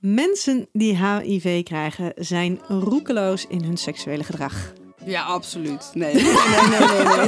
Mensen die HIV krijgen zijn roekeloos in hun seksuele gedrag. Ja, absoluut. Nee, nee, nee, nee.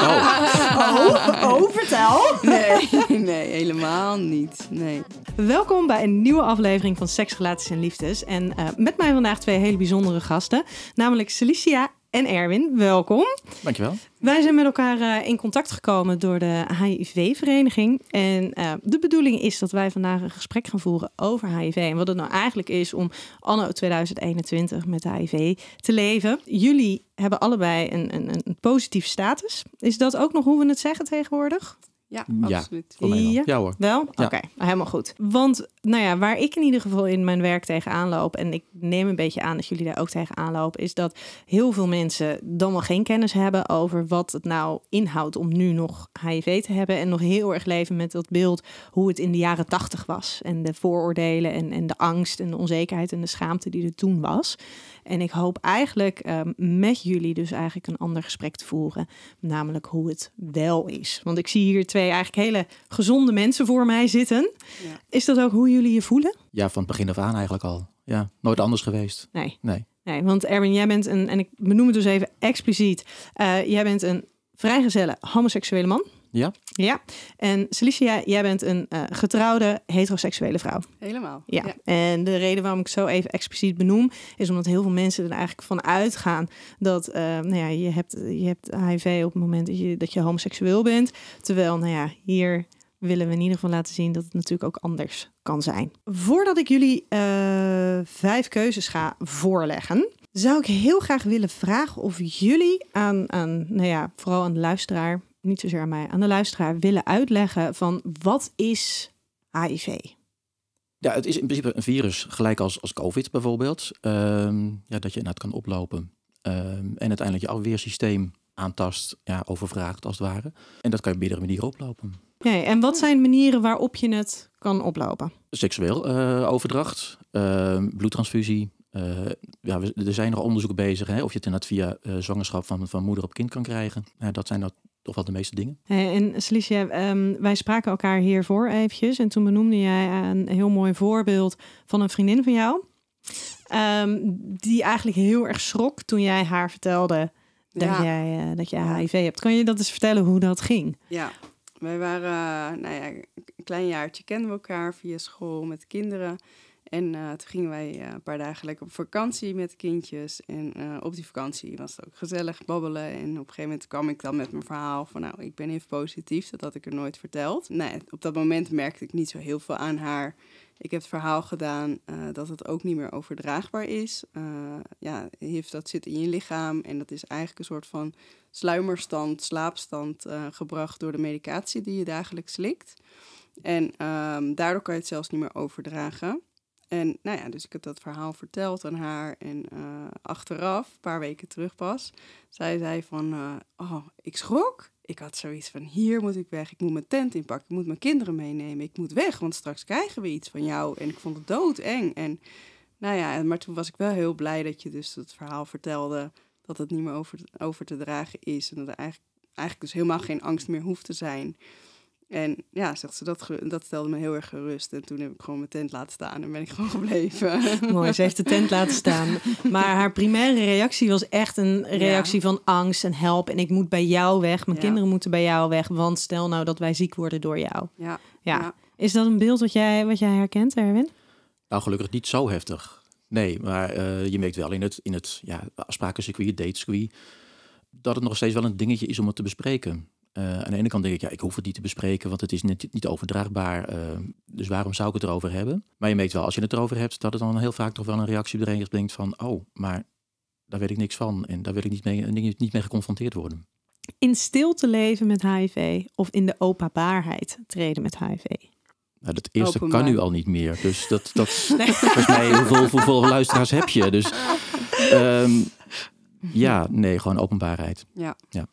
Oh. oh. oh. vertel. Nee, nee, helemaal niet. Nee. Welkom bij een nieuwe aflevering van Seks, en Liefdes. En eh, met mij vandaag twee hele bijzondere gasten. Namelijk Celicia en Erwin, welkom. Dankjewel. Wij zijn met elkaar eh, in contact gekomen door de HIV-vereniging. En eh, de bedoeling is dat wij vandaag een gesprek gaan voeren over HIV. En wat het nou eigenlijk is om anno 2021 met HIV te leven. Jullie hebben allebei een, een, een positieve status. Is dat ook nog hoe we het zeggen tegenwoordig? Ja, absoluut. Ja, ja, hoor. Wel? Oké, helemaal goed. Want nou ja, waar ik in ieder geval in mijn werk tegenaan loop... en ik neem een beetje aan dat jullie daar ook tegenaan lopen... is dat heel veel mensen dan wel geen kennis hebben... over wat het nou inhoudt om nu nog HIV te hebben... en nog heel erg leven met dat beeld hoe het in de jaren tachtig was... en de vooroordelen en, en de angst en de onzekerheid en de schaamte die er toen was... En ik hoop eigenlijk ehm, met jullie dus eigenlijk een ander gesprek te voeren. Namelijk hoe het wel is. Want ik zie hier twee eigenlijk hele gezonde mensen voor mij zitten. Is dat ook hoe jullie je voelen? Ja, van het begin af aan eigenlijk al. Ja, nooit anders geweest. Nee. Nee. Nee, want Erwin, jij bent een, en ik benoem het dus even expliciet, eh, jij bent een vrijgezelle homoseksuele man. Ja. Ja. En Celicia, jij bent een uh, getrouwde heteroseksuele vrouw. Helemaal. Ja. En de reden waarom ik zo even expliciet benoem, is omdat heel veel mensen er eigenlijk van uitgaan dat eh, nou ja, je, hebt, je hebt HIV op het moment dat je, dat je homoseksueel bent. Terwijl, nou ja, hier willen we in ieder geval laten zien dat het natuurlijk ook anders kan zijn. Voordat ik jullie eh, vijf keuzes ga voorleggen, zou ik heel graag willen vragen of jullie aan, aan nou ja, vooral aan de luisteraar, niet zozeer aan mij, aan de luisteraar willen uitleggen van wat is HIV? Ja, het is in principe een virus, gelijk als, als COVID bijvoorbeeld. Ehm, ja, dat je inderdaad kan oplopen. Ehm, en uiteindelijk je afweersysteem aantast, ja, overvraagt als het ware. En dat kan je op meerdere manieren oplopen. Nee, en wat zijn manieren waarop je het kan oplopen? Seksueel eh, overdracht, ehm, bloedtransfusie. Eh, ja, we, er zijn nog onderzoeken bezig hè, of je het inderdaad via eh, zwangerschap van, van moeder op kind kan krijgen. dat zijn dat of wel de meeste dingen. Eh, en Celicia, ehm, wij spraken elkaar hiervoor eventjes. En toen benoemde jij een heel mooi voorbeeld van een vriendin van jou. Ehm, die eigenlijk heel erg schrok toen jij haar vertelde dat, jij, eh, dat je HIV hebt. Kan je dat eens vertellen hoe dat ging? Ja, wij waren eh, nou ja, een klein jaartje kenden we elkaar via school met kinderen. En eh, toen gingen wij eh, een paar dagen lekker op vakantie met de kindjes. En eh, op die vakantie was het ook gezellig babbelen. En op een gegeven moment kwam ik dan met mijn verhaal van... nou, ik ben even positief, dat had ik er nooit verteld. Nee, op dat moment merkte ik niet zo heel veel aan haar. Ik heb het verhaal gedaan dat het ook niet meer overdraagbaar is. ja, heeft dat zit in je lichaam. En dat is eigenlijk een soort van sluimerstand, slaapstand... gebracht door de medicatie die je dagelijks slikt. En ehm, daardoor kan je het zelfs niet meer overdragen. En nou ja, dus ik heb dat verhaal verteld aan haar. En eh, achteraf, een paar weken terug pas, zij zei van... Eh, oh, ik schrok. Ik had zoiets van, hier moet ik weg. Ik moet mijn tent inpakken. Ik moet mijn kinderen meenemen. Ik moet weg, want straks krijgen we iets van jou. En ik vond het doodeng. En nou ja, maar toen was ik wel heel blij dat je dus dat verhaal vertelde... dat het niet meer over, over te dragen is. En dat er eigenlijk, eigenlijk dus helemaal geen angst meer hoeft te zijn... En ja, zegt ze, dat, dat stelde me heel erg gerust. En toen heb ik gewoon mijn tent laten staan en ben ik gewoon gebleven. Mooi, ze heeft de tent laten staan. Maar haar primaire reactie was echt een reactie van angst en help. En ik moet bij jou weg, mijn kinderen moeten bij jou weg. Want stel nou dat wij ziek worden door jou. Ja. ja. Is dat een beeld wat jij, wat jij herkent, Erwin? Nou, gelukkig niet zo heftig. Nee, maar eh, je merkt wel in het, in het ja, afsprakencircuit, datecircuit... dat het nog steeds wel een dingetje is om het te bespreken. Eh, aan de ene kant denk ik, ja, ik hoef het niet te bespreken, want het is niet overdraagbaar. Eh, dus waarom zou ik het erover hebben? Maar je merkt wel, als je het erover hebt, dat het dan heel vaak toch wel een reactie op de denkt van, oh, maar daar weet ik niks van en daar wil ik niet mee, niet mee geconfronteerd worden. In stilte leven met HIV of in de openbaarheid treden met HIV? Nou, dat eerste kan nu al niet meer. Dus dat, dat volgens mij, hoeveel, hoeveel luisteraars heb je? Dus ehm, ja, nee, gewoon openbaarheid. Ja. ja.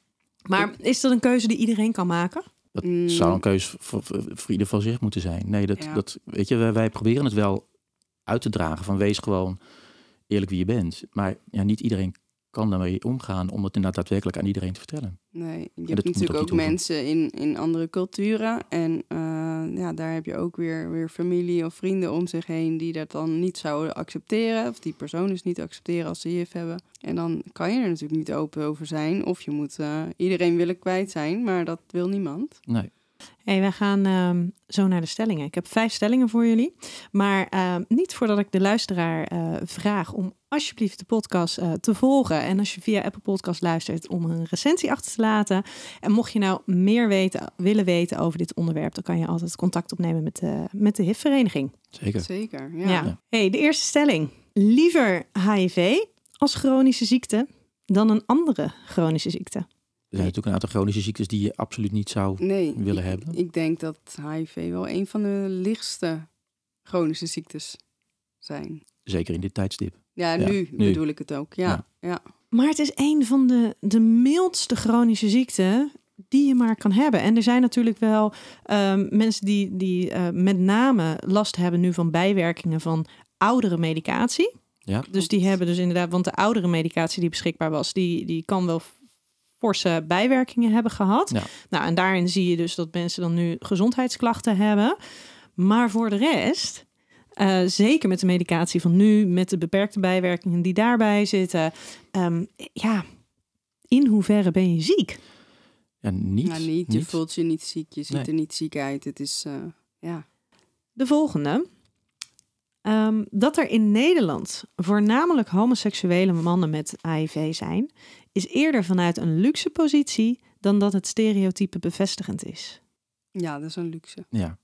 Maar is dat een keuze die iedereen kan maken? Dat mm. zou een keuze voor, ieder van zich moeten zijn. Nee, dat, dat weet je, wij, wij, proberen het wel uit te dragen. Van wees gewoon eerlijk wie je bent. Maar ja, niet iedereen kan daarmee omgaan om het inderdaad werkelijk aan iedereen te vertellen. Nee, je hebt natuurlijk ook mensen in, in andere culturen. En eh, ja, daar heb je ook weer, weer familie of vrienden om zich heen die dat dan niet zouden accepteren. Of die persoon dus niet accepteren als ze HIV hebben. En dan kan je er natuurlijk niet open over zijn. Of je moet eh, iedereen willen kwijt zijn, maar dat wil niemand. Nee. Hey, wij gaan ehm, zo naar de stellingen. Ik heb vijf stellingen voor jullie. Maar ehm, niet voordat ik de luisteraar eh, vraag om alsjeblieft de podcast eh, te volgen. En als je via Apple Podcast luistert, om een recensie achter te laten. En mocht je nou meer weten, willen weten over dit onderwerp, dan kan je altijd contact opnemen met de, met de HIV-vereniging. Zeker. Zeker, ja. Hey, de eerste stelling. Liever HIV als chronische ziekte dan een andere chronische ziekte. Er zijn natuurlijk een aantal chronische ziektes die je absoluut niet zou willen hebben. Ik denk dat HIV wel een van de lichtste chronische ziektes zijn. Zeker in dit tijdstip. Ja, nu, nu, bedoel ik het ook. Ja, ja, Maar het is een van de, de mildste chronische ziekten die je maar kan hebben. En er zijn natuurlijk wel ehm, mensen die, die eh, met name last hebben nu van bijwerkingen van oudere medicatie. Ja. Dus die hebben dus inderdaad, want de oudere medicatie die beschikbaar was, die, die kan wel bijwerkingen hebben gehad. Nou, en daarin zie je dus dat mensen dan nu gezondheidsklachten hebben. Maar voor de rest, eh, zeker met de medicatie van nu, met de beperkte bijwerkingen die daarbij zitten. Ehm, ja, in hoeverre ben je ziek? Ja, niet. Nou, je voelt je niet ziek, je ziet er niet ziek uit. Het is, eh, ja. De volgende. Ehm, dat er in Nederland voornamelijk homoseksuele mannen met HIV zijn, is eerder vanuit een luxe positie dan dat het stereotype bevestigend is. Ja, dat is een luxe. Ja.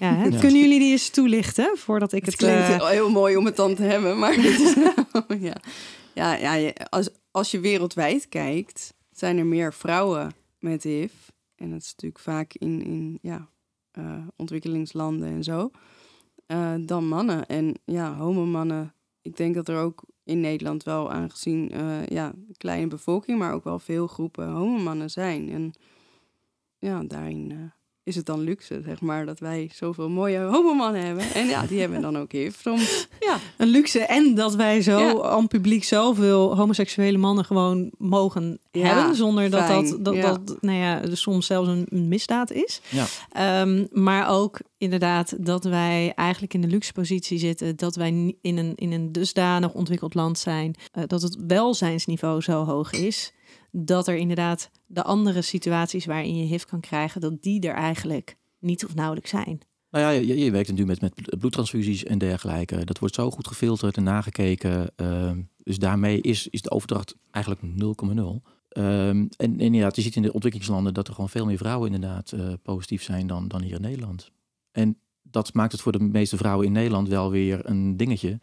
Ja, hè? Kunnen jullie die eens toelichten voordat ik het... Het klinkt uh... heel mooi om het dan te hebben, maar... Nou- ja. Ja, ja, als, als je wereldwijd kijkt, zijn er meer vrouwen met HIV. En dat is natuurlijk vaak in, in ja, eh, ontwikkelingslanden en zo. Eh, dan mannen. En ja, homomannen, ik denk dat er ook in Nederland wel aangezien eh, ja, een kleine bevolking, maar ook wel veel groepen homomannen zijn. En ja, daarin eh, is het dan luxe, zeg maar, dat wij zoveel mooie homomannen hebben. En ja, die hebben dan ook hier Ja. Een luxe en dat wij zo ja. aan publiek zoveel homoseksuele mannen gewoon mogen hebben. Zonder dat dat, dat, dat, nou ja, dus soms zelfs een misdaad is. Ja. Ehm, maar ook inderdaad dat wij eigenlijk in de luxe positie zitten. Dat wij in een, in een dusdanig ontwikkeld land zijn. Eh, dat het welzijnsniveau zo hoog is dat er inderdaad de andere situaties waarin je HIV kan krijgen, dat die er eigenlijk niet of nauwelijks zijn. Nou ja, je, werkt natuurlijk met, met bloedtransfusies en dergelijke. Dat wordt zo goed gefilterd en nagekeken. Ehm, dus daarmee is, is de overdracht eigenlijk 0,0. Um, ehm, en, inderdaad, je ziet in de ontwikkelingslanden dat er gewoon veel meer vrouwen inderdaad eh, positief zijn dan, dan hier in Nederland. En dat maakt het voor de meeste vrouwen in Nederland wel weer een dingetje.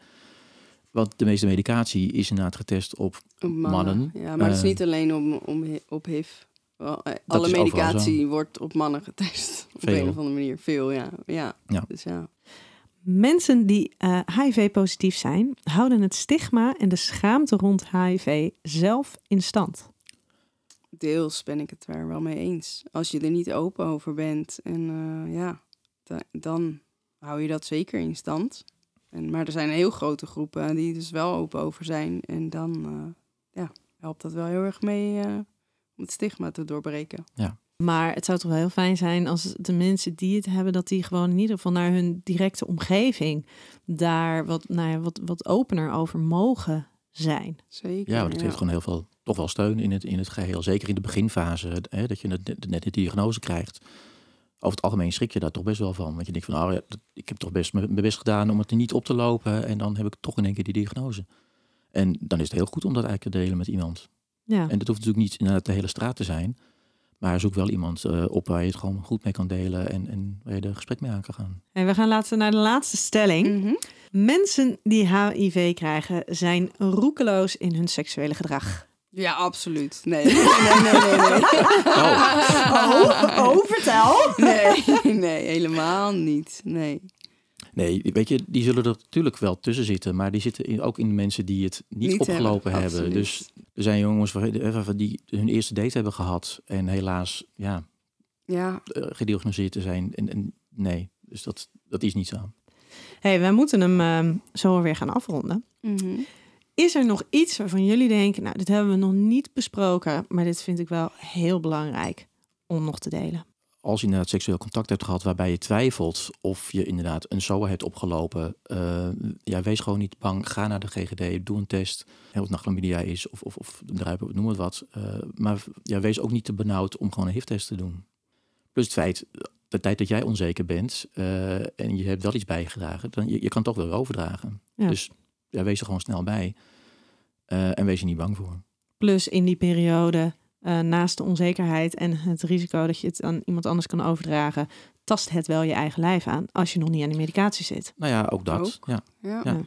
Want de meeste medicatie is inderdaad getest op mannen. Ja, maar het is niet eh, alleen om, om, op HIV. Eh, alle medicatie wordt op mannen getest. Veel. Op een of andere manier. Veel, ja. ja. Dus ja. Mensen die HIV-positief eh, zijn, houden het stigma en de schaamte rond HIV zelf in stand. Deels ben ik het daar wel mee eens. Als je er niet open over bent en ja, dan hou je dat zeker in stand. En, maar er zijn heel grote groepen die dus wel open over zijn. En dan eh, ja, helpt dat wel heel erg mee eh, om het stigma te doorbreken. Ja. Maar het zou toch wel heel fijn zijn als de mensen die het hebben, dat die gewoon in ieder geval naar hun directe omgeving daar wat, nou ja, wat, wat opener over mogen zijn. Zeker. Ja, want het heeft gewoon heel veel, toch wel steun in het, in het geheel. Zeker in de beginfase, hè, dat je net de diagnose krijgt over het algemeen schrik je daar toch best wel van. Want je denkt van, nou, ja, ik heb toch best mijn best gedaan om het er niet op te lopen. En dan heb ik toch in één keer die diagnose. En dan is het heel goed om dat eigenlijk te delen met iemand. Ja. En dat hoeft natuurlijk niet inderdaad de hele straat te zijn. Maar zoek wel iemand eh, op waar je het gewoon goed mee kan delen en, en waar je er gesprek mee aan kan gaan. En we gaan laten naar de laatste stelling. Mhm. Mensen die HIV krijgen zijn roekeloos in hun seksuele gedrag. Ja, absoluut. Nee. Nee, nee, nee, nee. Oh. Oh, oh. oh. vertel. Nee, nee, helemaal niet. Nee. Nee, weet je, die zullen er natuurlijk wel tussen zitten, maar die zitten in, ook in de mensen die het niet, opgelopen hebben. Dus er zijn jongens eh, die hun eerste date hebben gehad en helaas, ja, ja. Eh, gediagnoseerd te zijn. En, en nee, dus dat, dat is niet zo. hey, wij moeten hem uh, zo weer gaan afronden. Mhm. Is er nog iets waarvan jullie denken, nou, dit hebben we nog niet besproken, maar dit vind ik wel heel belangrijk om nog te delen? Als je inderdaad seksueel contact hebt gehad waarbij je twijfelt of je inderdaad een SOA hebt opgelopen, eh, ja, wees gewoon niet bang. Ga naar de GGD, doe een test. Heel wat chlamydia is of, of, of druipen, noem het wat. Eh, maar ja, wees ook niet te benauwd om gewoon een HIV-test te doen. Plus het feit, de tijd dat jij onzeker bent eh, en je hebt wel iets bijgedragen, dan je, kan het toch wel overdragen. Ja. Dus ja, wees er gewoon snel bij. Eh, en wees je niet bang voor. Plus in die periode, eh, naast de onzekerheid en het risico dat je het aan iemand anders kan overdragen, tast het wel je eigen lijf aan als je nog niet aan de medicatie zit. Nou ja, ook dat. Ja. Ja. ja.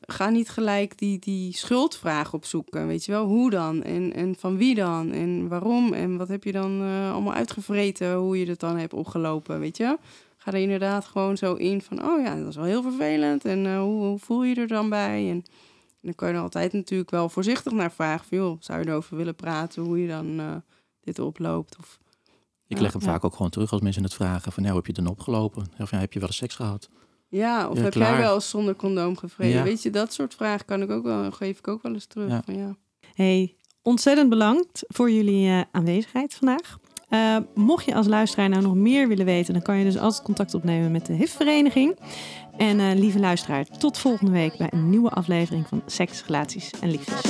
ga niet gelijk die, die schuldvraag opzoeken. Weet je wel, hoe dan? En, en van wie dan? En waarom? En wat heb je dan eh, allemaal uitgevreten? Hoe je het dan hebt opgelopen? Weet je? ga er inderdaad gewoon zo in van, oh ja, dat is wel heel vervelend. En eh, hoe, hoe, voel je er dan bij? En, dan kan je er altijd natuurlijk wel voorzichtig naar vragen. Van, joh, zou je erover willen praten? Hoe je dan eh, dit oploopt? Of, ik leg eh, hem vaak ook gewoon terug als mensen het vragen. Van, nou, heb je dan opgelopen? Of ja, heb je wel eens seks gehad? Ja, of heb jij wel zonder condoom gevreden? Weet je, dat soort vragen kan ik ook wel, geef ik ook wel eens terug. Van, ja. Hey, ontzettend bedankt voor jullie aanwezigheid vandaag. Eh, mocht je als luisteraar nou nog meer willen weten, dan kan je dus altijd contact opnemen met de HIV-vereniging. En eh, lieve luisteraar, tot volgende week bij een nieuwe aflevering van Seks, Relaties en Liefdes.